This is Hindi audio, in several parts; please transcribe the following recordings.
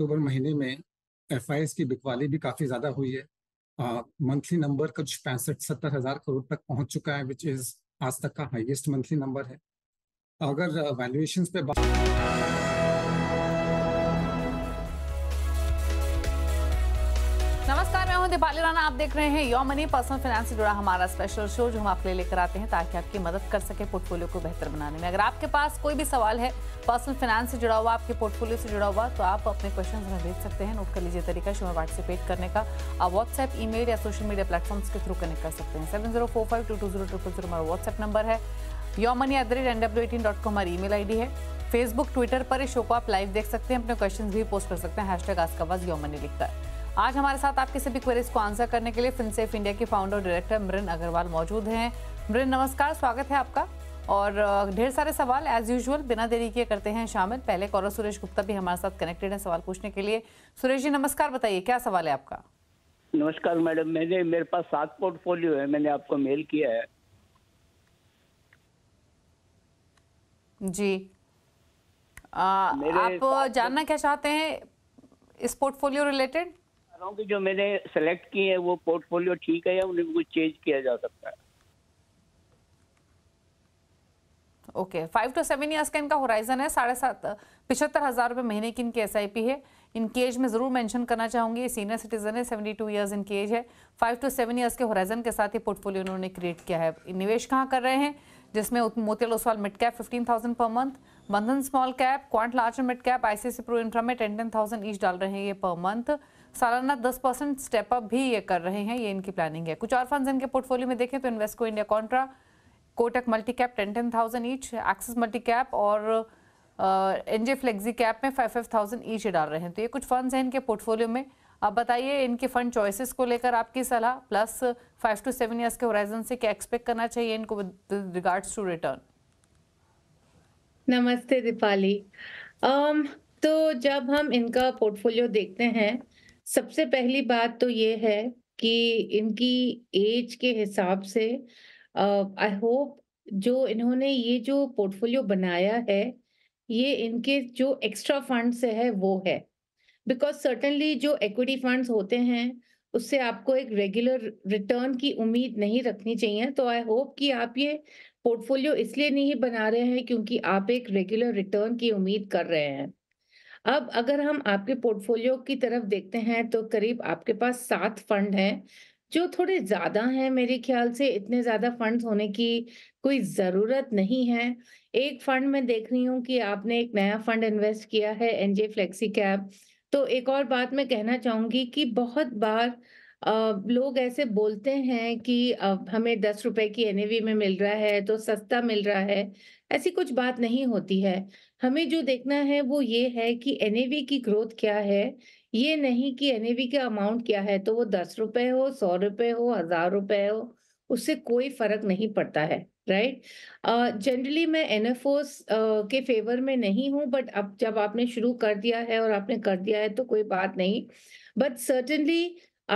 अक्टूबर महीने में एफ की बिकवाली भी काफ़ी ज़्यादा हुई है मंथली नंबर कुछ पैंसठ सत्तर हज़ार करोड़ तक पहुंच चुका है विच इज़ आज तक का हाईएस्ट मंथली नंबर है अगर वैल्यूएशन पे बात हूं दीपाली राणा आप देख रहे हैं योर मनी पर्सनल फाइनेंस से जुड़ा हमारा स्पेशल शो जो हम आपके लिए लेकर आते हैं ताकि आपकी मदद कर सके पोर्टफोलियो को बेहतर बनाने में अगर आपके पास कोई भी सवाल है पर्सनल फाइनेंस से जुड़ा हुआ आपके पोर्टफोलियो से जुड़ा हुआ तो आप अपने क्वेश्चन हमें भेज सकते हैं नोट कर लीजिए तरीका शो में पार्टिसिपेट करने का आप व्हाट्सएप ई या सोशल मीडिया प्लेटफॉर्म्स के थ्रू कनेक्ट कर सकते हैं seven zero four five two two zero हमारा व्हाट्सएप नंबर है your money at the rate N W eighteen dot com हमारी ई मेल आई डी है फेसबुक ट्विटर पर इस शो को आप लाइव देख सकते हैं अपने क्वेश्चन भी पोस्ट कर सकते हैं हैश टैग आस्कावाज योर लिखकर आज हमारे साथ आपके सभी क्वेरीज को आंसर करने के लिए फिनसेफ इंडिया के फाउंडर और डायरेक्टर मृन अग्रवाल मौजूद हैं मृन नमस्कार स्वागत है आपका और ढेर सारे सवाल एज यूजुअल बिना देरी के करते हैं शामिल पहले कौर सुरेश गुप्ता भी हमारे साथ कनेक्टेड है सवाल पूछने के लिए सुरेश जी नमस्कार बताइए क्या सवाल है आपका नमस्कार मैडम मैंने मेरे पास सात पोर्टफोलियो है मैंने आपको मेल किया है जी आ, आप जानना क्या चाहते हैं इस पोर्टफोलियो रिलेटेड रहा हूँ कि जो मैंने सेलेक्ट किए हैं वो पोर्टफोलियो ठीक है या उन्हें कुछ चेंज किया जा सकता है okay five two seven years का इनका होराइजन है साढ़े सात पिछहत्तर हज़ार रुपये महीने की इनकी एस आई पी है इनकी एज में ज़रूर मेंशन करना चाहूँगी सीनियर सिटीजन है सेवेंटी टू ईयर्स इनकी एज है फाइव टू सेवन ईयर्स के होराइजन के साथ ये पोर्टफोलियो इन्होंने क्रिएट किया है निवेश कहाँ कर रहे हैं जिसमें Motilal Oswal mid cap fifteen thousand per month Bandhan small cap quant large mid cap ICICI Pru infra में टेन टेन थाउजेंड ईच डाल रहे हैं ये पर मंथ सालाना 10 परसेंट स्टेप अप भी ये कर रहे हैं ये इनकी प्लानिंग है कुछ और फंड्स इनके पोर्टफोलियो में देखें तो Invesco India contra Kotak multi cap ten ten thousand each Axis multi cap और एन जे फ्लेक्सी कैप में फाइव फाइव थाउजेंड ईच डाल रहे हैं तो ये कुछ फंड्स हैं इनके पोर्टफोलियो में आप बताइए इनके फंड चॉइसेस को लेकर आपकी सलाह plus five two seven years के होराइजन से क्या एक्सपेक्ट करना चाहिए इनको रिगार्ड्स टू रिटर्न नमस्ते दीपाली um, तो जब हम इनका पोर्टफोलियो देखते हैं सबसे पहली बात तो ये है कि इनकी एज के हिसाब से आई होप जो इन्होंने ये जो पोर्टफोलियो बनाया है ये इनके जो एक्स्ट्रा फंड से है वो है बिकॉज सर्टनली जो एक्विटी फंड्स होते हैं उससे आपको एक रेगुलर रिटर्न की उम्मीद नहीं रखनी चाहिए तो आई होप कि आप ये पोर्टफोलियो इसलिए नहीं बना रहे हैं क्योंकि आप एक रेगुलर रिटर्न की उम्मीद कर रहे हैं अब अगर हम आपके पोर्टफोलियो की तरफ देखते हैं तो करीब आपके पास सात फंड हैं जो थोड़े ज्यादा हैं मेरे ख्याल से इतने ज्यादा फंड्स होने की कोई जरूरत नहीं है एक फंड में देख रही हूँ कि आपने एक नया फंड इन्वेस्ट किया है एनजे फ्लेक्सी कैप तो एक और बात मैं कहना चाहूंगी कि बहुत बार लोग ऐसे बोलते हैं कि हमें दस रुपए की एनएवी में मिल रहा है तो सस्ता मिल रहा है ऐसी कुछ बात नहीं होती है हमें जो देखना है वो ये है कि एन की ग्रोथ क्या है ये नहीं कि एन का अमाउंट क्या है तो वो दस रुपए हो सौ रुपए हो हजार रुपए हो उससे कोई फर्क नहीं पड़ता है राइट जनरली मैं एन के फेवर में नहीं हूँ बट अब जब आपने शुरू कर दिया है और आपने कर दिया है तो कोई बात नहीं बट सर्टनली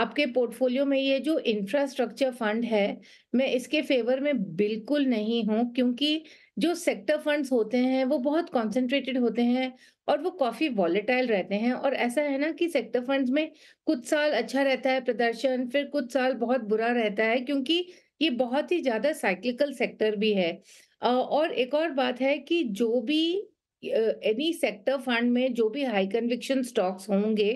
आपके पोर्टफोलियो में ये जो इंफ्रास्ट्रक्चर फंड है मैं इसके फेवर में बिल्कुल नहीं हूँ क्योंकि जो सेक्टर फंड्स होते हैं वो बहुत कॉन्सेंट्रेटेड होते हैं और वो काफी वॉलेटाइल रहते हैं और ऐसा है ना कि सेक्टर फंड्स में कुछ साल अच्छा रहता है प्रदर्शन फिर कुछ साल बहुत बुरा रहता है क्योंकि ये बहुत ही ज्यादा साइक्लिकल सेक्टर भी है और एक और बात है कि जो भी एनी सेक्टर फंड में जो भी हाई कन्विक्शन स्टॉक्स होंगे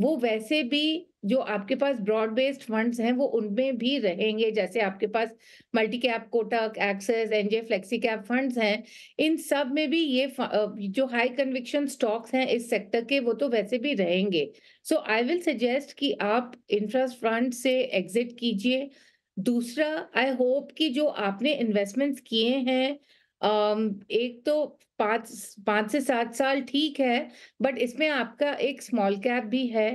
वो वैसे भी जो आपके पास ब्रॉड बेस्ड फंड्स हैं वो उनमें भी रहेंगे जैसे आपके पास multi cap Kotak Axis NJ flexi cap funds हैं इन सब में भी ये जो हाई कन्विक्शन स्टॉक्स हैं इस सेक्टर के वो तो वैसे भी रहेंगे सो आई विल सजेस्ट कि आप इंफ्रास्ट फंड से एग्जिट कीजिए दूसरा आई होप कि जो आपने इन्वेस्टमेंट्स किए हैं एक तो पाँच पाँच से सात साल ठीक है बट इसमें आपका एक स्मॉल कैप भी है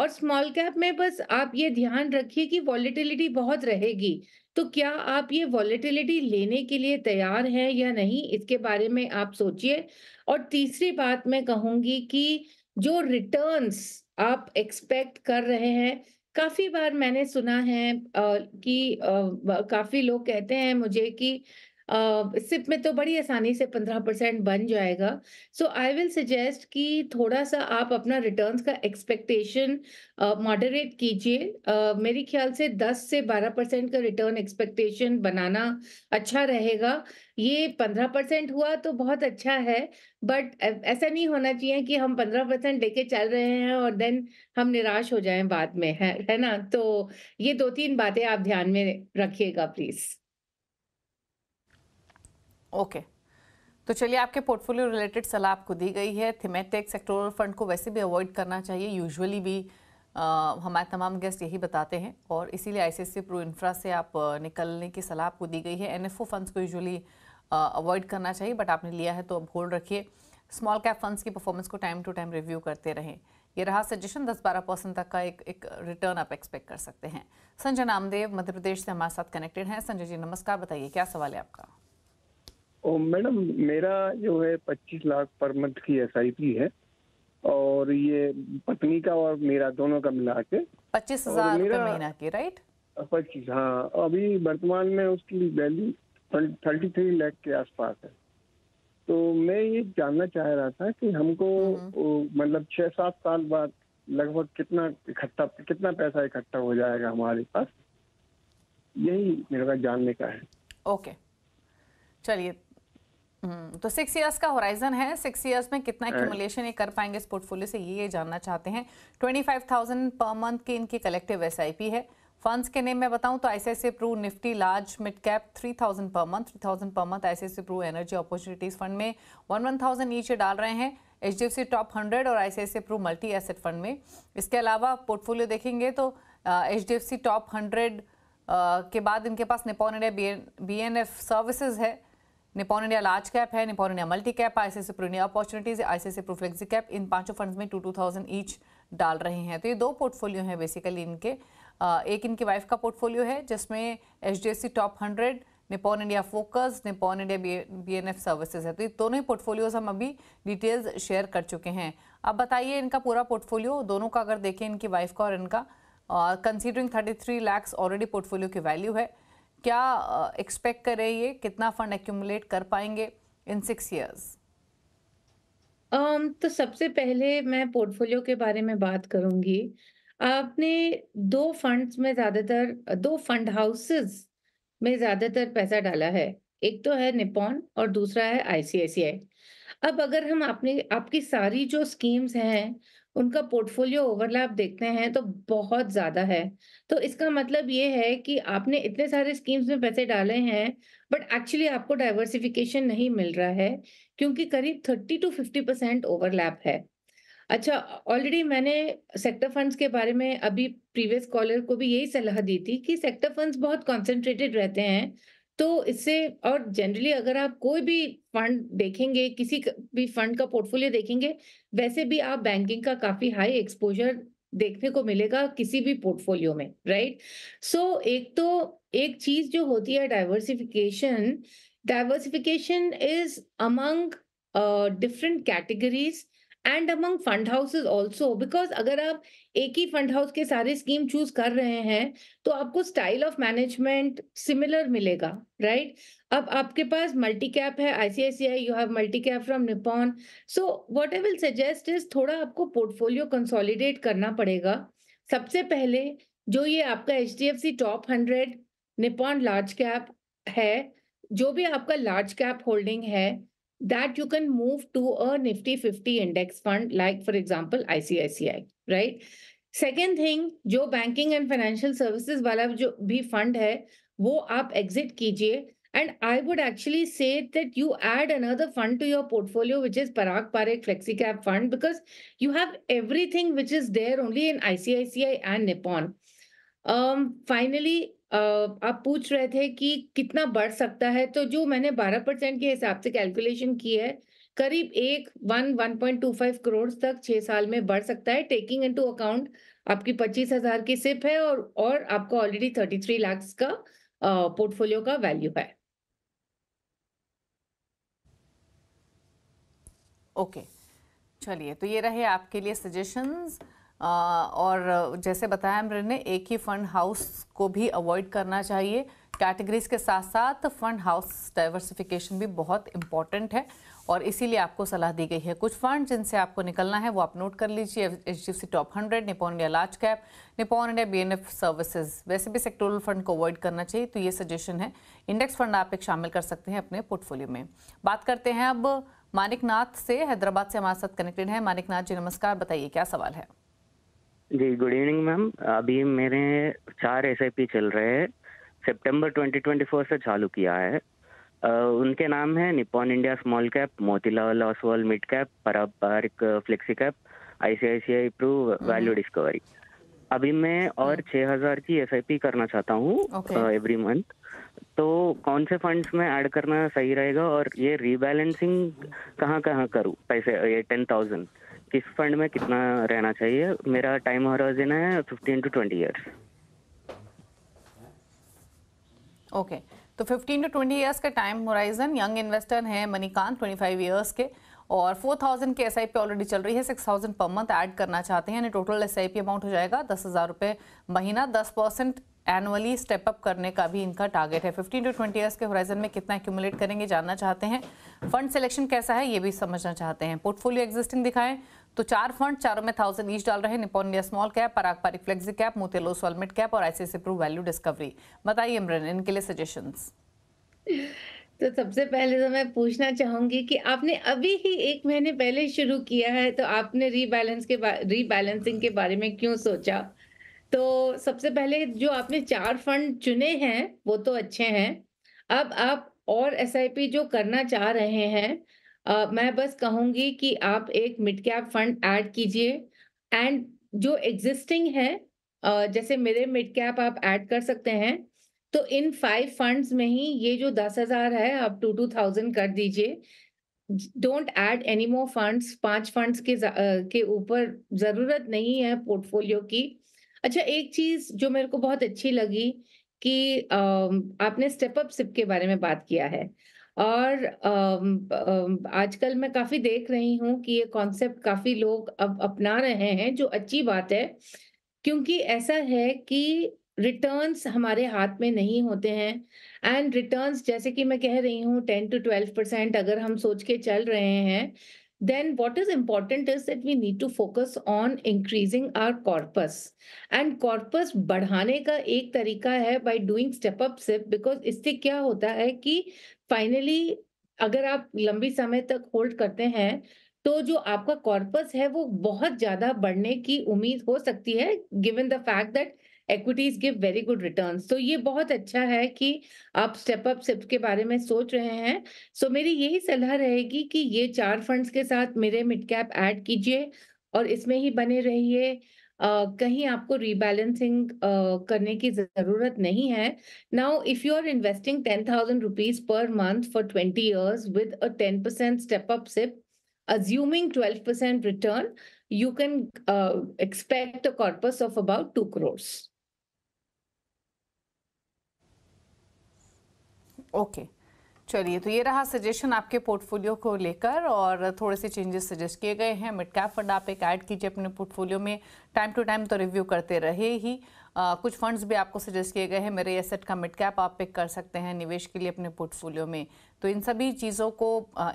और स्मॉल कैप में बस आप ये ध्यान रखिए कि वॉलीटिलिटी बहुत रहेगी तो क्या आप ये वॉलीटिलिटी लेने के लिए तैयार हैं या नहीं इसके बारे में आप सोचिए और तीसरी बात मैं कहूंगी कि जो रिटर्न्स आप एक्सपेक्ट कर रहे हैं काफी बार मैंने सुना है आ, कि आ, काफी लोग कहते हैं मुझे कि सिप में तो बड़ी आसानी से पंद्रह परसेंट बन जाएगा सो आई विल सजेस्ट कि थोड़ा सा आप अपना रिटर्न्स का एक्सपेक्टेशन मॉडरेट कीजिए मेरे ख्याल से दस से बारह परसेंट का रिटर्न एक्सपेक्टेशन बनाना अच्छा रहेगा ये पंद्रह परसेंट हुआ तो बहुत अच्छा है बट ऐसा नहीं होना चाहिए कि हम पंद्रह परसेंट लेके चल रहे हैं और देन हम निराश हो जाएं बाद में है है ना तो ये दो तीन बातें आप ध्यान में रखिएगा प्लीज़ ओके तो चलिए आपके पोर्टफोलियो रिलेटेड सलाह आपको दी गई है थीमेटिक सेक्टोरल फंड को वैसे भी अवॉइड करना चाहिए यूजुअली भी आ, हमारे तमाम गेस्ट यही बताते हैं और इसीलिए आई सी प्रो इंफ्रा से आप निकलने की सलाह आपको दी गई है एन फंड्स को यूजुअली अवॉइड करना चाहिए बट आपने लिया है तो अब होल्ड रखिए स्मॉल कैप फंड्स की परफॉर्मेंस को टाइम टू टाइम रिव्यू करते रहें ये रहा सजेशन दस बारह परसेंट तक का एक एक रिटर्न आप एक्सपेक्ट कर सकते हैं संजय नामदेव मध्य प्रदेश से हमारे साथ कनेक्टेड हैं संजय जी नमस्कार बताइए क्या सवाल है आपका मैडम मेरा जो है पच्चीस लाख पर मंथ की एस है और ये पत्नी का और मेरा दोनों का मिला के पच्चीस हजार महीना की राइट पच्चीस हाँ अभी वर्तमान में उसकी वैल्यू थर्टी थ्री लैख के आसपास है तो मैं ये जानना चाह रहा था कि हमको हम्म। मतलब छह सात साल बाद लगभग कितना इकट्ठा कितना पैसा इकट्ठा हो जाएगा हमारे पास यही मेरे का जानने का है ओके चलिए हम्म, तो सिक्स इयर्स का होराइजन है सिक्स इयर्स में कितना एक्यूमुलेशन ये कर पाएंगे इस पोर्टफोलियो से ये जानना चाहते हैं twenty five thousand per month की इनकी कलेक्टिव एस है फंड्स के नेम मैं बताऊं तो ICICI Pru Nifty large mid cap three thousand per month three thousand per month ICICI Pru energy opportunities fund में वन वन थाउजेंड नीचे डाल रहे हैं H D F C top hundred और ICICI Pru multi asset fund में इसके अलावा पोर्टफोलियो देखेंगे तो H D F C top hundred के बाद इनके पास Nippon India B N F services है निपॉन इंडिया लार्ज कैप है Nippon India multi cap ICICI Pru India opportunities ICICI Pru flexi cap इन पांचों फंड्स में टू टू थाउजेंड ईच डाल रहे हैं तो ये दो पोर्टफोलियो हैं बेसिकली इनके एक इनकी वाइफ का पोर्टफोलियो है जिसमें H top hundred Nippon India focus Nippon India B N F services है तो ये दोनों ही पोर्टफोलियोज हम अभी डिटेल्स शेयर कर चुके हैं अब बताइए इनका पूरा पोर्टफोलियो दोनों का अगर देखें इनकी वाइफ का और इनका considering thirty three lakhs already portfolio की वैल्यू है क्या एक्सपेक्ट कर करें ये कितना फंड एक्यूमुलेट कर पाएंगे इन सिक्स ईयर्स तो सबसे पहले मैं पोर्टफोलियो के बारे में बात करूंगी आपने दो फंड्स में ज्यादातर दो फंड हाउसेस में ज्यादातर पैसा डाला है एक तो है निपॉन और दूसरा है आईसीआईसीआई अब अगर हम आपने आपकी सारी जो स्कीम्स हैं उनका पोर्टफोलियो ओवरलैप देखते हैं तो बहुत ज्यादा है तो इसका मतलब ये है कि आपने इतने सारे स्कीम्स में पैसे डाले हैं बट एक्चुअली आपको डाइवर्सिफिकेशन नहीं मिल रहा है क्योंकि करीब thirty two fifty percent overlap है अच्छा ऑलरेडी मैंने सेक्टर फंड्स के बारे में अभी प्रीवियस कॉलर को भी यही सलाह दी थी कि सेक्टर फंड्स बहुत कॉन्सेंट्रेटेड रहते हैं तो इससे और जनरली अगर आप कोई भी फंड देखेंगे किसी भी फंड का पोर्टफोलियो देखेंगे वैसे भी आप बैंकिंग का काफी हाई एक्सपोजर देखने को मिलेगा किसी भी पोर्टफोलियो में राइट सो so, एक तो एक चीज जो होती है diversification diversification is among different categories and among fund houses also because अगर आप एक ही फंड हाउस के सारे स्कीम चूज कर रहे हैं तो आपको स्टाइल ऑफ मैनेजमेंट सिमिलर मिलेगा राइट right? अब आपके पास मल्टी कैप है ICICI you have multi cap from Nippon so what I will suggest is थोड़ा आपको पोर्टफोलियो कंसोलिडेट करना पड़ेगा सबसे पहले जो ये आपका H D F C top hundred Nippon large cap है जो भी आपका लार्ज कैप होल्डिंग है that you can move to a Nifty 50 index fund, like, for example, ICICI, right? Second thing, your banking and financial services wala jo bhi fund hai, wo aap exit kijiye. And I would actually say that you add another fund to your portfolio, which is Parag Parekh FlexiCap Fund, because you have everything which is there only in ICICI and Nippon. Um, finally, आप पूछ रहे थे कि कितना बढ़ सकता है तो जो मैंने 12 परसेंट के हिसाब से कैलकुलेशन की है करीब एक one one point two five crore तक छह साल में बढ़ सकता है टेकिंग इनटू अकाउंट आपकी पच्चीस हजार की सिप है और और आपको ऑलरेडी थर्टी थ्री लैक्स का पोर्टफोलियो का वैल्यू है ओके okay. चलिए तो ये रहे आपके लिए सजेशंस और जैसे बताया हमने ने एक ही फंड हाउस को भी अवॉइड करना चाहिए कैटेगरीज के साथ साथ फंड हाउस डाइवर्सिफिकेशन भी बहुत इम्पॉर्टेंट है और इसीलिए आपको सलाह दी गई है कुछ फंड जिनसे आपको निकलना है वो आप नोट कर लीजिए H D C top hundred Nippon India large cap Nippon India B N F services वैसे भी सेक्टोरल फंड को अवॉइड करना चाहिए तो ये सजेशन है इंडेक्स फंड आप एक शामिल कर सकते हैं अपने पोर्टफोलियो में बात करते हैं अब मानिकनाथ से हैदराबाद से हमारे साथ कनेक्टेड है मानिकनाथ जी नमस्कार बताइए क्या सवाल है जी गुड इवनिंग मैम अभी मेरे चार एस चल रहे हैं सितंबर 2024 से चालू किया है उनके नाम है Nippon India small cap Motilal Oswal mid cap Parag flexi cap I Pru value discovery अभी मैं और mm-hmm. छः हज़ार की एस करना चाहता हूँ एवरी मंथ तो कौन से फंड्स में ऐड करना सही रहेगा और ये रीबैलेंसिंग कहाँ कहाँ करूँ पैसे ये टेन थाउजेंड किस फंड में कितना रहना चाहिए मेरा टाइम हॉराइजन है fifteen to twenty years okay तो 15 टू 20 इयर्स का टाइम होराइजन यंग इन्वेस्टर हैं मनीकांत 25 इयर्स के और 4000 की एस आई पी ऑलरेडी चल रही है 6000 पर मंथ ऐड करना चाहते हैं यानी total S I P amount हो जाएगा दस हज़ार रुपये महीना 10 परसेंट एनुअली स्टेप अप करने का भी इनका टारगेट है 15 टू 20 इयर्स के होराइजन में कितना एक्यूमुलेट करेंगे जानना चाहते हैं फंड सिलेक्शन कैसा है ये भी समझना चाहते हैं पोर्टफोलियो एग्जिस्टिंग दिखाएं तो चार फंड चारों में थाउजेंड ईच डाल रहे Nippon India small cap Parag Parikh flexi cap Motilal सोलमेट कैप और आईसीसी प्रो वैल्यू डिस्कवरी बताइए इमरन इनके लिए सजेशन तो सबसे पहले तो मैं पूछना चाहूंगी कि आपने अभी ही एक महीने पहले शुरू किया है तो आपने रीबैलेंस के रीबैलेंसिंग के बारे में क्यों सोचा तो सबसे पहले जो आपने चार फंड चुने हैं वो तो अच्छे हैं अब आप और एसआईपी जो करना चाह रहे हैं आ, मैं बस कहूंगी कि आप एक मिड कैप फंड ऐड कीजिए एंड जो एग्जिस्टिंग है आ, जैसे मेरे मिड कैप आप ऐड कर सकते हैं तो इन फाइव फंड्स में ही ये जो दस हजार है आप टू टू थाउजेंड कर दीजिए don't add any more funds पांच फंड्स के के ऊपर जरूरत नहीं है पोर्टफोलियो की अच्छा एक चीज जो मेरे को बहुत अच्छी लगी कि आपने स्टेप अप सिप के बारे में बात किया है और आजकल मैं काफ़ी देख रही हूँ कि ये कॉन्सेप्ट काफ़ी लोग अब अपना रहे हैं जो अच्छी बात है क्योंकि ऐसा है कि रिटर्न्स हमारे हाथ में नहीं होते हैं एंड रिटर्न्स जैसे कि मैं कह रही हूँ टेन टू ट्वेल्व परसेंट अगर हम सोच के चल रहे हैं then what is important is that we need to focus on increasing our corpus and corpus बढ़ाने का एक तरीका है by doing step up sip because इससे क्या होता है कि finally अगर आप लंबी समय तक hold करते हैं तो जो आपका कॉर्पस है वो बहुत ज्यादा बढ़ने की उम्मीद हो सकती है given the fact that equities give very good return तो ये बहुत अच्छा है कि आप स्टेप अप सिप के बारे में सोच रहे हैं सो so, मेरी यही सलाह रहेगी कि ये चार फंड्स के साथ मेरे मिड कैप ऐड कीजिए और इसमें ही बने रहिए Uh, कहीं आपको रीबैलेंसिंग uh, करने की जरूरत नहीं है now if you are investing ten thousand rupees per month for twenty years with a ten percent step up SIP assuming twelve percent return you can expect a corpus of about two crores okay चलिए तो ये रहा सजेशन आपके पोर्टफोलियो को लेकर और थोड़े से चेंजेस सजेस्ट किए गए हैं मिड कैप फंड आप एक ऐड कीजिए अपने पोर्टफोलियो में टाइम टू टाइम तो रिव्यू करते रहे ही आ, कुछ फंड्स भी आपको सजेस्ट किए गए हैं मेरे एसेट का मिड कैप आप पिक कर सकते हैं निवेश के लिए अपने पोर्टफोलियो में तो इन सभी चीज़ों को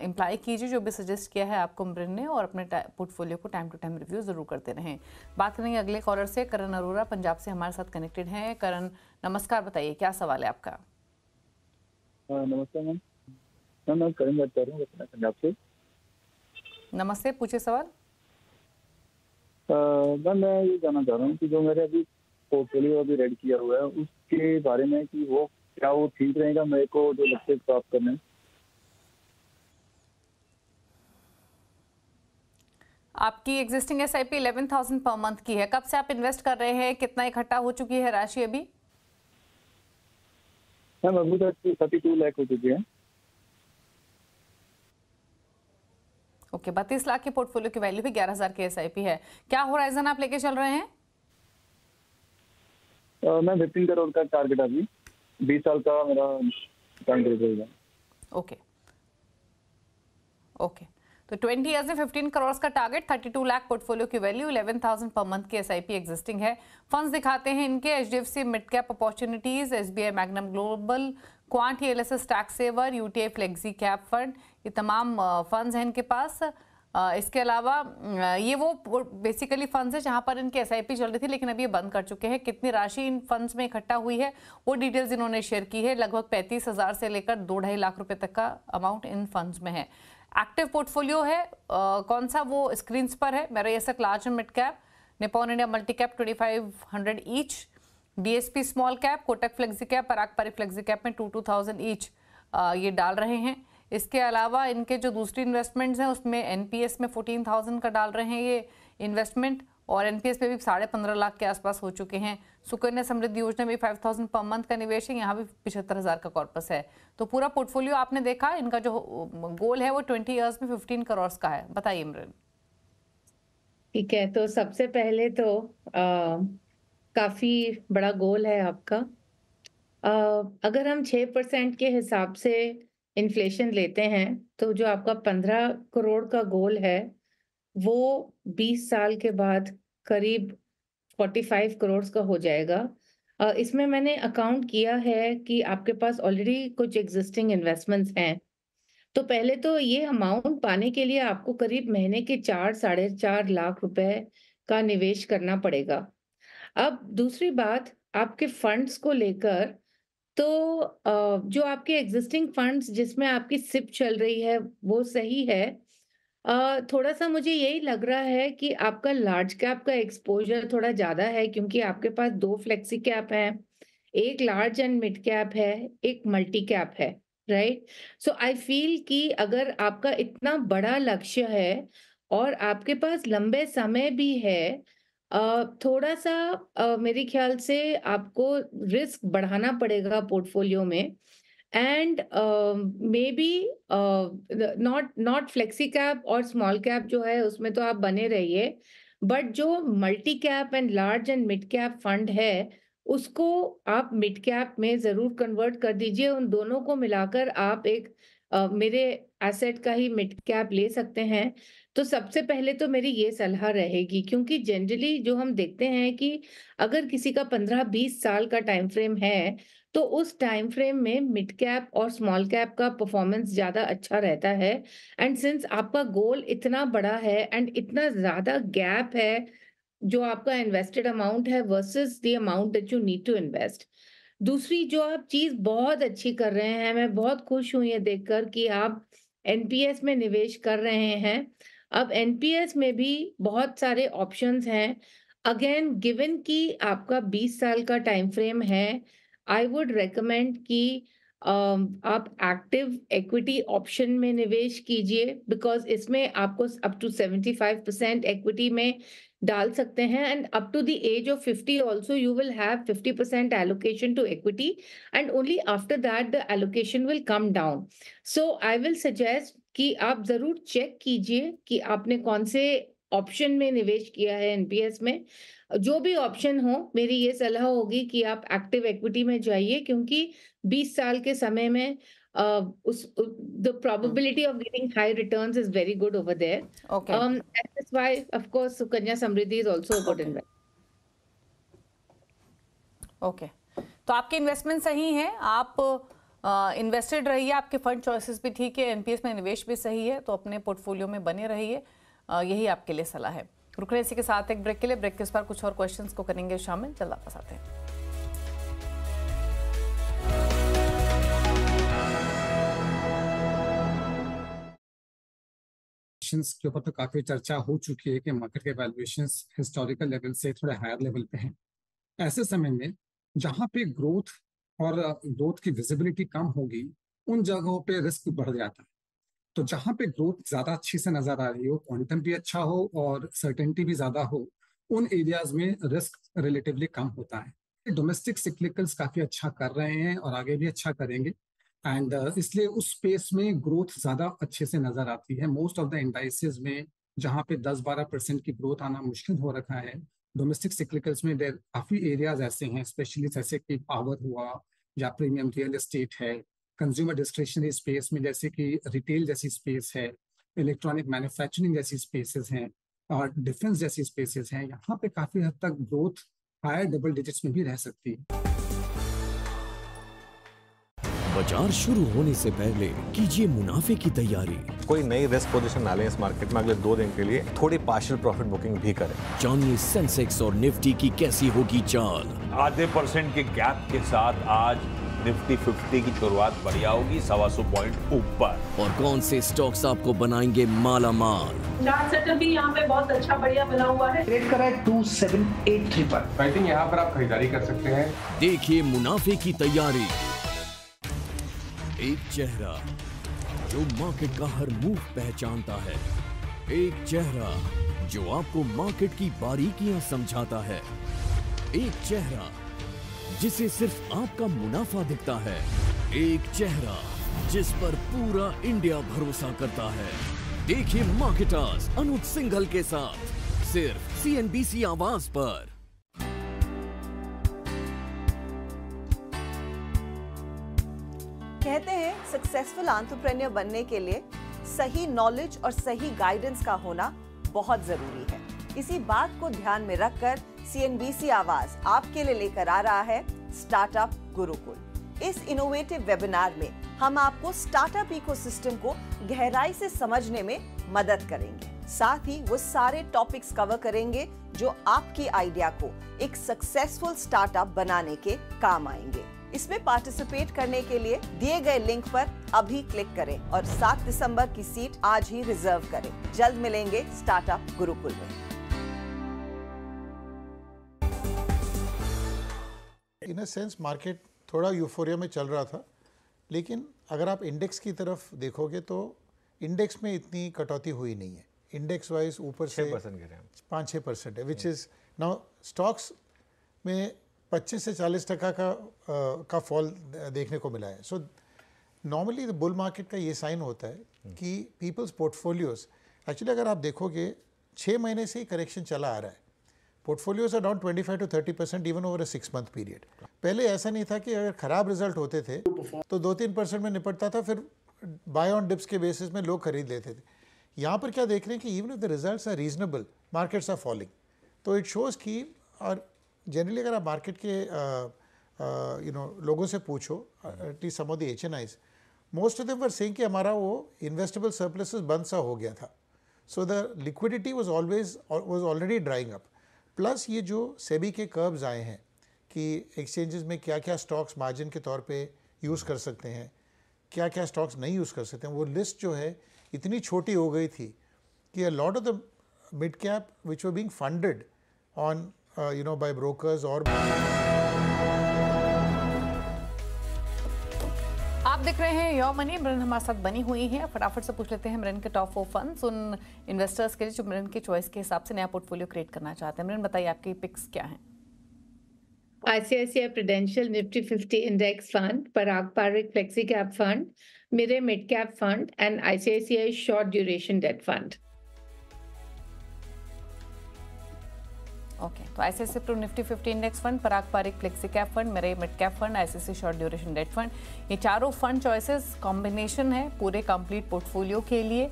इम्प्लाई कीजिए जो भी सजेस्ट किया है आपको मृन ने और अपने पोर्टफोलियो को टाइम टू टाइम रिव्यू ज़रूर करते रहें बात करेंगे अगले कॉलर से करण अरोरा पंजाब से हमारे साथ कनेक्टेड हैं करण नमस्कार बताइए क्या सवाल है आपका हाँ, नमस्ते मैम मैम मैं करण बात कर रहा हूँ पंजाब से नमस्ते पूछे सवाल मैम मैं ये जानना चाह रहा हूँ कि जो मेरे अभी पोर्टफोलियो अभी रेड किया हुआ है उसके बारे में कि वो क्या वो ठीक रहेगा मेरे को जो लक्ष्य प्राप्त करने आपकी existing S I P eleven thousand per month की है कब से आप इन्वेस्ट कर रहे हैं कितना इकट्ठा हो चुकी है राशि अभी मैम अभी तक थर्टी टू लैक हो चुकी है ओके बत्तीस लाख के पोर्टफोलियो की वैल्यू भी ग्यारह हजार की एस है क्या होराइजन आप लेके चल रहे हैं मैं फिफ्टीन करोड़ का टारगेट अभी बीस साल का मेरा टारगेट रहेगा ओके ओके तो 20 इयर्स में 15 करोड़ का टारगेट 32 लाख पोर्टफोलियो की वैल्यू 11,000 पर मंथ की एसआईपी एग्जिस्टिंग है फंड्स दिखाते हैं इनके H D F C mid cap opportunities S B I Magnum global quant L S S tax saver U T I flexi cap fund ये तमाम फंड्स हैं इनके पास इसके अलावा ये वो बेसिकली फंड्स है जहाँ पर इनकी एस चल रही थी लेकिन अब ये बंद कर चुके हैं कितनी राशि इन फंड्स में इकट्ठा हुई है वो डिटेल्स इन्होंने शेयर की है लगभग पैंतीस हज़ार से लेकर दो ढाई लाख रुपए तक का अमाउंट इन फंड्स में है एक्टिव पोर्टफोलियो है आ, कौन सा वो स्क्रीन पर है मेरा ये सक large and mid cap Nippon India multi cap twenty five hundred each पी small cap Kotak flexi cap Parag Parikh flexi cap में टू टू थाउजेंड ईच ये डाल रहे हैं इसके अलावा इनके जो दूसरी इन्वेस्टमेंट्स हैं उसमें एनपीएस में फोर्टीन थाउजेंड का डाल रहे हैं ये इन्वेस्टमेंट और एनपीएस में भी साढ़े पंद्रह लाख के आसपास हो चुके हैं सुकन्या समृद्धि योजना में फाइव थाउजेंड पर मंथ का निवेश है यहाँ भी पिछहत्तर हज़ार का कॉर्पस है तो पूरा पोर्टफोलियो आपने देखा इनका जो गोल है वो ट्वेंटी ईयर्स में फिफ्टीन करोड़ का है बताइए इमरान ठीक है तो सबसे पहले तो आ, काफ़ी बड़ा गोल है आपका आ, अगर हम छः परसेंट के हिसाब से इन्फ्लेशन लेते हैं तो जो आपका पंद्रह करोड़ का गोल है वो 20 साल के बाद करीब 45 करोड़ का हो जाएगा इसमें मैंने अकाउंट किया है कि आपके पास ऑलरेडी कुछ एग्जिस्टिंग इन्वेस्टमेंट्स हैं तो पहले तो ये अमाउंट पाने के लिए आपको करीब महीने के चार साढ़े चार लाख रुपए का निवेश करना पड़ेगा अब दूसरी बात आपके फंड्स को लेकर तो जो आपके एग्जिस्टिंग फंड्स जिसमें आपकी सिप चल रही है वो सही है थोड़ा सा मुझे यही लग रहा है कि आपका लार्ज कैप का एक्सपोज़र थोड़ा ज़्यादा है क्योंकि आपके पास दो फ्लेक्सी कैप हैं, एक लार्ज एंड मिड कैप है, एक मल्टी कैप है, राइट? सो आई फ़ील कि अगर आपका इतना बड़ा लक्ष्य है और आपके पास लंबे समय भी है थोड़ा-सा मेरे ख़्याल से आपको रिस्क बढ़ाना पड़ेगा पोर्टफ़ोलियो में and may be not not flexi cap और स्मॉल कैप जो है उसमें तो आप बने रहिए बट जो multi cap and large and mid cap fund है उसको आप मिड कैप में ज़रूर कन्वर्ट कर दीजिए उन दोनों को मिलाकर आप एक Uh, मेरे एसेट का ही मिड कैप ले सकते हैं तो सबसे पहले तो मेरी ये सलाह रहेगी क्योंकि जनरली जो हम देखते हैं कि अगर किसी का पंद्रह बीस साल का टाइम फ्रेम है तो उस टाइम फ्रेम में मिड कैप और स्मॉल कैप का परफॉर्मेंस ज़्यादा अच्छा रहता है एंड सिंस आपका गोल इतना बड़ा है एंड इतना ज़्यादा गैप है जो आपका इन्वेस्टेड अमाउंट है versus the amount that you need to invest दूसरी जो आप चीज़ बहुत अच्छी कर रहे हैं मैं बहुत खुश हूँ ये देखकर कि आप एनपीएस में निवेश कर रहे हैं अब एनपीएस में भी बहुत सारे ऑप्शंस हैं अगेन गिवन कि आपका 20 साल का टाइम फ्रेम है आई वुड रेकमेंड कि um, आप एक्टिव एक्विटी ऑप्शन में निवेश कीजिए बिकॉज इसमें आपको up to seventy five percent equity में डाल सकते हैं and up to the age of fifty also you will have fifty percent allocation to equity and only after that the allocation will come down so I will suggest कि आप जरूर चेक कीजिए कि आपने कौन से ऑप्शन में निवेश किया है एनपीएस में जो भी ऑप्शन हो मेरी ये सलाह होगी कि आप एक्टिव एक्विटी में जाइए क्योंकि 20 साल के समय में uh, us, the probability of getting high returns is very good over there. Okay. Is um, that is why, okay तो आपके इन्वेस्टमेंट सही हैं आप इन्वेस्टेड रहिए आपके फंड चॉइसेस भी ठीक है एनपीएस में निवेश भी सही है तो अपने पोर्टफोलियो में बने रहिए यही आपके लिए सलाह है रुक रहे इसी के साथ एक ब्रेक के लिए ब्रेक के उस पर कुछ और क्वेश्चंस को करेंगे शामिल जल्द वापस आते हैं के ऊपर तो काफी चर्चा हो चुकी है कि मार्केट के वैल्यूएशन हिस्टोरिकल लेवल से थोड़े हायर लेवल पे हैं ऐसे समय में जहाँ पे ग्रोथ और ग्रोथ की विजिबिलिटी कम होगी उन जगहों पे रिस्क बढ़ जाता है तो जहां पे ग्रोथ ज्यादा अच्छी से नजर आ रही हो क्वांटम भी अच्छा हो और सर्टेनिटी भी ज्यादा हो उन एरियाज में रिस्क रिलेटिवली कम होता है डोमेस्टिक सिक्लिकल्स काफी अच्छा कर रहे हैं और आगे भी अच्छा करेंगे एंड uh, इसलिए उस स्पेस में ग्रोथ ज्यादा अच्छे से नजर आती है मोस्ट ऑफ द इंडाइसिस में जहाँ पे 10-12 परसेंट की ग्रोथ आना मुश्किल हो रखा है डोमेस्टिक सिक्लिकल्स में देर काफी एरियाज ऐसे हैं स्पेशली जैसे कि पावर हुआ या प्रीमियम रियल एस्टेट है कंज्यूमर डिस्क्रिशनरी स्पेस में जैसे कि रिटेल जैसी स्पेस है इलेक्ट्रॉनिक मैन्युफैक्चरिंग जैसी स्पेसेस हैं और डिफेंस जैसी स्पेसेस हैं यहाँ पे काफी हद तक ग्रोथ हायर डबल डिजिट्स में भी रह सकती है बाजार शुरू होने से पहले कीजिए मुनाफे की तैयारी कोई नई रिस्क पोजीशन ना लें इस मार्केट में अगले दो दिन के लिए थोड़ी पार्शियल प्रॉफिट बुकिंग भी करें जानिए सेंसेक्स और निफ्टी की कैसी होगी चाल आधे परसेंट के गैप के साथ आज निफ्टी फिफ्टी की शुरुआत बढ़िया होगी सवा सौ पॉइंट ऊपर और कौन से स्टॉक्स आपको बनाएंगे माला माल सेक्टर भी यहाँ पे अच्छा देखिए मुनाफे की तैयारी एक चेहरा जो मार्केट का हर मूव पहचानता है एक चेहरा जो आपको मार्केट की बारीकियां समझाता है एक चेहरा जिसे सिर्फ आपका मुनाफा दिखता है एक चेहरा जिस पर पूरा इंडिया भरोसा करता है देखिए मार्केटर्स अनुज सिंघल के साथ सिर्फ सीएनबीसी आवाज पर कहते हैं सक्सेसफुल आंट्रप्रेन्योर बनने के लिए सही नॉलेज और सही गाइडेंस का होना बहुत जरूरी है इसी बात को ध्यान में रखकर सीएनबीसी आवाज आपके लिए लेकर आ रहा है स्टार्टअप गुरुकुल इस इनोवेटिव वेबिनार में हम आपको स्टार्टअप इकोसिस्टम को गहराई से समझने में मदद करेंगे साथ ही वो सारे टॉपिक्स कवर करेंगे जो आपकी आइडिया को एक सक्सेसफुल स्टार्टअप बनाने के काम आएंगे इसमें पार्टिसिपेट करने के लिए दिए गए लिंक पर अभी क्लिक करें और 7 दिसंबर की सीट आज ही रिजर्व करें जल्द मिलेंगे स्टार्टअप गुरुकुल में इन अ सेंस मार्केट थोड़ा यूफोरिया में चल रहा था लेकिन अगर आप इंडेक्स की तरफ देखोगे तो इंडेक्स में इतनी कटौती हुई नहीं है इंडेक्स वाइज ऊपर से पाँच छः परसेंट है विच इज़ नाउ स्टॉक्स में पच्चीस से चालीस टका का आ, का फॉल देखने को मिला है so normally the bull market का ये साइन होता है हम्म। कि पीपल्स पोर्टफोलियोज एक्चुअली अगर आप देखोगे छः महीने से ही करेक्शन चला आ रहा है portfolios are down 25 to thirty percent even over a six month period पहले ऐसा नहीं था कि अगर खराब रिजल्ट होते थे तो दो तीन परसेंट में निपटता था फिर बाय ऑन डिप्स के बेसिस में लोग खरीद लेते थे यहाँ पर क्या देख रहे हैं कि even if the result are reasonable markets are falling तो इट शोज़ की और जनरली अगर आप मार्केट के यू नो लोगों से पूछो to some of the H N Is most of their saying कि हमारा वो इन्वेस्टेबल सरप्लस बंद सा हो गया था so the liquidity was always was already drying up plus ये जो सेबी के कर्ब्स आए हैं कि एक्सचेंजेस में क्या क्या स्टॉक्स मार्जिन के तौर पे यूज़ कर सकते हैं क्या क्या स्टॉक्स नहीं यूज़ कर सकते हैं वो लिस्ट जो है इतनी छोटी हो गई थी कि a lot of the mid cap which were being funded on you know by brokers और देख रहे हैं योर मनी इमरन हमारे साथ बनी हुई है फटाफट से पूछ लेते हैं मृन के टॉप फोर फंड्स उन इन्वेस्टर्स के लिए जो इमरन के चॉइस के हिसाब से नया पोर्टफोलियो क्रिएट करना चाहते हैं मृन बताइए आपकी पिक्स क्या हैं ICICI prudential Nifty fifty index fund Parag Parikh flexi cap fund मेरे mid cap fund and ICICI short duration debt fund okay तो ICICI pro Nifty fifty index fund Parag Parikh flexi cap fund मेरे mid cap fund ICICI short duration debt fund ये चारों फंड चॉइसेस कॉम्बिनेशन है पूरे कंप्लीट पोर्टफोलियो के लिए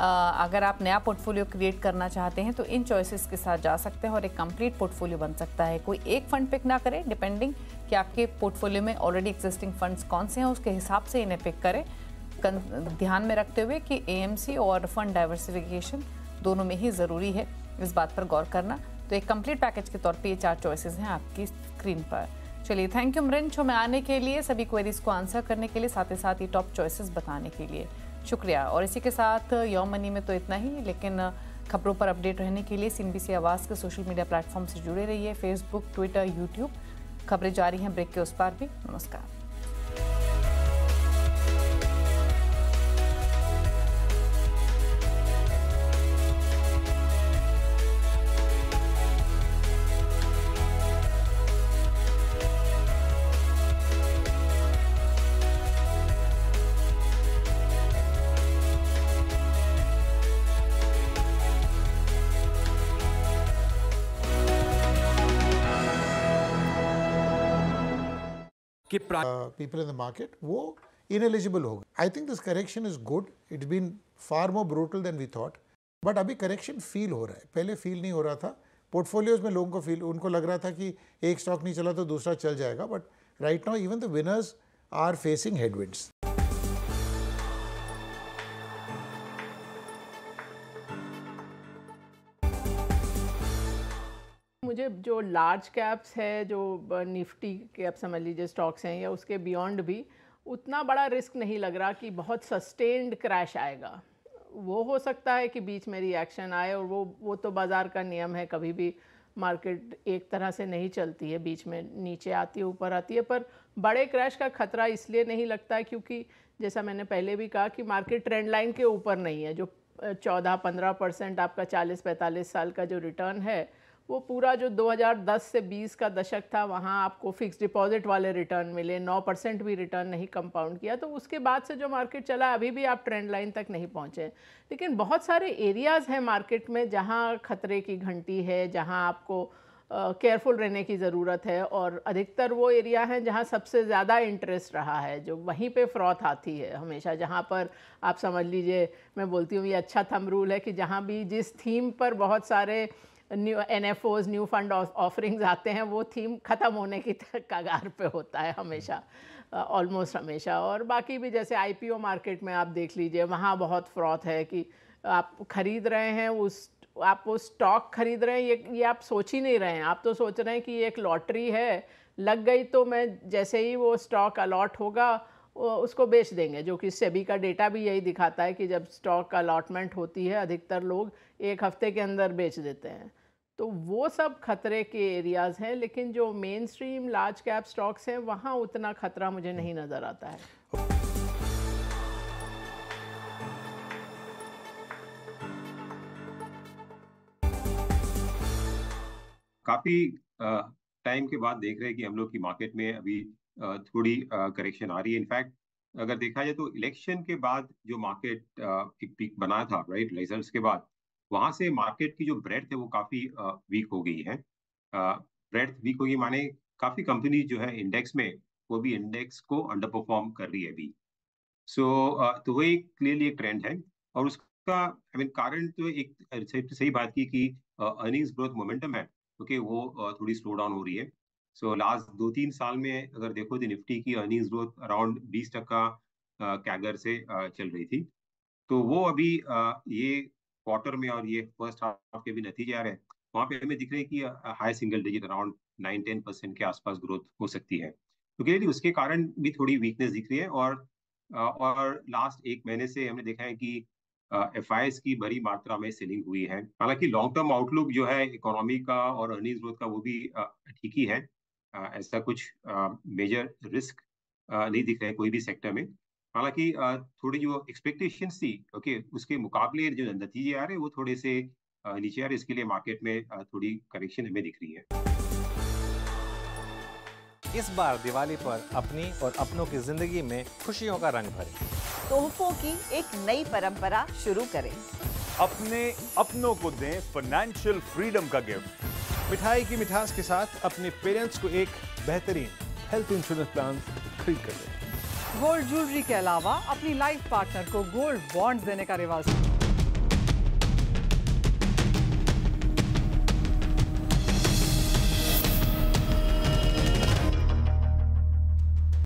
अगर आप नया पोर्टफोलियो क्रिएट करना चाहते हैं तो इन चॉइसेस के साथ जा सकते हैं और एक कंप्लीट पोर्टफोलियो बन सकता है कोई एक फंड पिक ना करें डिपेंडिंग कि आपके पोर्टफोलियो में ऑलरेडी एग्जिस्टिंग फंड्स कौन से हैं उसके हिसाब से इन्हें पिक करें ध्यान में रखते हुए कि ए और फंड डाइवर्सिफिकेशन दोनों में ही ज़रूरी है इस बात पर गौर करना तो एक कंप्लीट पैकेज के तौर पे ये चार चॉइसेस हैं आपकी स्क्रीन पर चलिए थैंक यू मृन छो में आने के लिए सभी क्वेरीज को आंसर करने के लिए साथ ही साथ ये टॉप चॉइसेस बताने के लिए शुक्रिया और इसी के साथ यो मनी में तो इतना ही लेकिन खबरों पर अपडेट रहने के लिए सी बी आवाज़ के सोशल मीडिया प्लेटफॉर्म से जुड़े रहिए फेसबुक ट्विटर यूट्यूब खबरें जारी हैं ब्रेक के उस पार भी नमस्कार कि पीपल इन द मार्केट वो इनएलिजिबल हो गए I think this correction is good it been far more brutal than we thought but अभी करेक्शन फील हो रहा है पहले फील नहीं हो रहा था पोर्टफोलियोज में लोगों को फील उनको लग रहा था कि एक स्टॉक नहीं चला तो दूसरा चल जाएगा but right now even the winners are facing headwinds मुझे जो लार्ज कैप्स है जो निफ्टी के आप समझ लीजिए स्टॉक्स हैं या उसके बियॉन्ड भी उतना बड़ा रिस्क नहीं लग रहा कि बहुत सस्टेन्ड क्रैश आएगा वो हो सकता है कि बीच में रिएक्शन आए और वो वो तो बाज़ार का नियम है कभी भी मार्केट एक तरह से नहीं चलती है बीच में नीचे आती है ऊपर आती है पर बड़े क्रैश का खतरा इसलिए नहीं लगता है क्योंकि जैसा मैंने पहले भी कहा कि मार्केट ट्रेंड लाइन के ऊपर नहीं है जो चौदह पंद्रह परसेंट आपका चालीस पैंतालीस साल का जो रिटर्न है वो पूरा जो 2010 से 20 का दशक था वहाँ आपको फिक्स डिपॉजिट वाले रिटर्न मिले 9 परसेंट भी रिटर्न नहीं कंपाउंड किया तो उसके बाद से जो मार्केट चला अभी भी आप ट्रेंड लाइन तक नहीं पहुँचे लेकिन बहुत सारे एरियाज़ हैं मार्केट में जहाँ खतरे की घंटी है जहाँ आपको केयरफुल uh, रहने की ज़रूरत है और अधिकतर वो एरिया हैं जहाँ सबसे ज़्यादा इंटरेस्ट रहा है जो वहीं पे फ्रॉथ आती है हमेशा जहाँ पर आप समझ लीजिए मैं बोलती हूँ ये अच्छा थम रूल है कि जहाँ भी जिस थीम पर बहुत सारे new N F Os new fund offerings आते हैं वो थीम ख़त्म होने की कगार पे होता है हमेशा ऑलमोस्ट हमेशा और बाकी भी जैसे आई पी ओ मार्केट में आप देख लीजिए वहाँ बहुत फ्रॉथ है कि आप ख़रीद रहे हैं उस आप वो स्टॉक ख़रीद रहे हैं ये ये आप सोच ही नहीं रहे हैं आप तो सोच रहे हैं कि ये एक लॉटरी है लग गई तो मैं जैसे ही वो स्टॉक अलॉट होगा उसको बेच देंगे जो कि सेबी का डेटा भी यही दिखाता है कि जब स्टॉक अलॉटमेंट होती है अधिकतर लोग एक हफ्ते के अंदर बेच देते हैं तो वो सब खतरे के एरियाज़ हैं लेकिन जो mainstream large cap stocks हैं वहाँ उतना खतरा मुझे नहीं नज़र आता है काफ़ी टाइम के बाद देख रहे हैं कि हम लोग की मार्केट में अभी थोड़ी करेक्शन आ रही है इनफैक्ट अगर देखा जाए तो इलेक्शन के बाद जो मार्केट एक पीक बना था राइट रिजल्ट्स के बाद वहां से मार्केट की जो ब्रेड है वो काफी वीक हो गई है ब्रेड वीक हो गई माने काफी कंपनी जो है इंडेक्स में वो भी इंडेक्स को अंडर परफॉर्म कर रही है अभी सो so, तो वही क्लियरली एक ट्रेंड है और उसका आई मीन कारण तो एक सही बात की कि अर्निंग्स ग्रोथ मोमेंटम है क्योंकि वो थोड़ी स्लो डाउन हो रही है सो लास्ट दो तीन साल में अगर देखो तो निफ्टी की अर्निंग्स ग्रोथ अराउंड बीस टक्का कैगर से चल रही थी तो वो अभी ये क्वार्टर में और ये फर्स्ट हाफ के भी नतीजे आ रहे हैं वहाँ पे हमें दिख रहे हैं कि high single digit around nine ten percent के आसपास ग्रोथ हो सकती है तो क्लियरली उसके कारण भी थोड़ी वीकनेस दिख रही है और और लास्ट एक महीने से हमने देखा है कि एफ की बड़ी मात्रा में सेलिंग हुई है हालांकि लॉन्ग टर्म आउटलुक जो है इकोनॉमी का और अर्निंग ग्रोथ का वो भी ठीक ही है ऐसा कुछ मेजर रिस्क नहीं दिख रहा है कोई भी सेक्टर में हालांकि थोड़ी जो एक्सपेक्टेशन थी ओके उसके मुकाबले जो नतीजे आ रहे हैं वो थोड़े से नीचे आ रहे इसके लिए मार्केट में थोड़ी करेक्शन हमें दिख रही है इस बार दिवाली पर अपनी और अपनों की जिंदगी में खुशियों का रंग भरें तोहफों की एक नई परंपरा शुरू करें अपने अपनों को दें फाइनेंशियल फ्रीडम का गिफ्ट मिठाई की मिठास के साथ अपने पेरेंट्स को एक बेहतरीन हेल्थ इंश्योरेंस प्लान खरीद कर दें गोल्ड ज्वेलरी के अलावा अपनी लाइफ पार्टनर को गोल्ड बॉन्ड देने का रिवाज